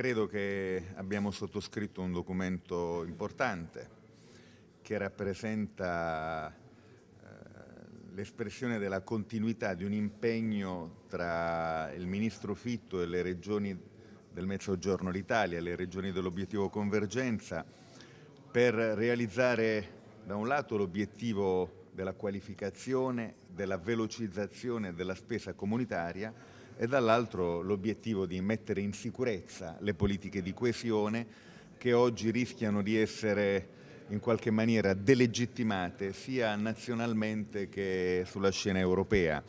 credo che abbiamo sottoscritto un documento importante che rappresenta eh, l'espressione della continuità di un impegno tra il Ministro Fitto e le regioni del Mezzogiorno d'Italia, le regioni dell'obiettivo convergenza, per realizzare da un lato l'obiettivo della qualificazione, della velocizzazione della spesa comunitaria e dall'altro l'obiettivo di mettere in sicurezza le politiche di coesione che oggi rischiano di essere in qualche maniera delegittimate sia nazionalmente che sulla scena europea.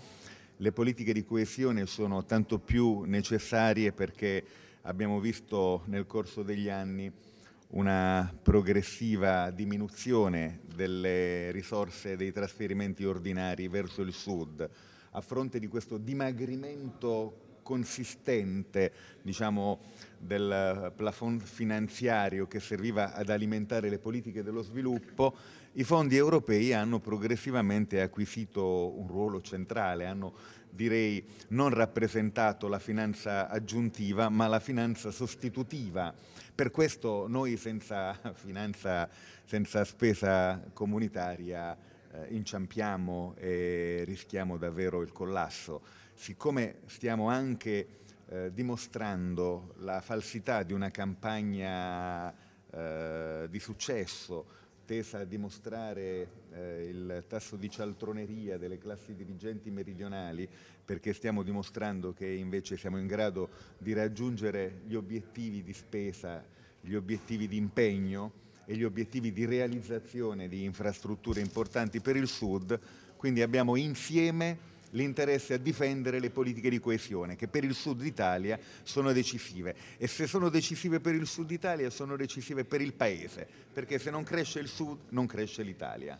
Le politiche di coesione sono tanto più necessarie perché abbiamo visto nel corso degli anni una progressiva diminuzione delle risorse dei trasferimenti ordinari verso il sud a fronte di questo dimagrimento consistente diciamo, del plafond finanziario che serviva ad alimentare le politiche dello sviluppo, i fondi europei hanno progressivamente acquisito un ruolo centrale, hanno direi non rappresentato la finanza aggiuntiva ma la finanza sostitutiva. Per questo noi senza, finanza, senza spesa comunitaria eh, inciampiamo e rischiamo davvero il collasso. Siccome stiamo anche eh, dimostrando la falsità di una campagna eh, di successo tesa a dimostrare eh, il tasso di cialtroneria delle classi dirigenti meridionali, perché stiamo dimostrando che invece siamo in grado di raggiungere gli obiettivi di spesa, gli obiettivi di impegno, e gli obiettivi di realizzazione di infrastrutture importanti per il Sud, quindi abbiamo insieme l'interesse a difendere le politiche di coesione che per il Sud Italia sono decisive e se sono decisive per il Sud Italia sono decisive per il Paese, perché se non cresce il Sud non cresce l'Italia.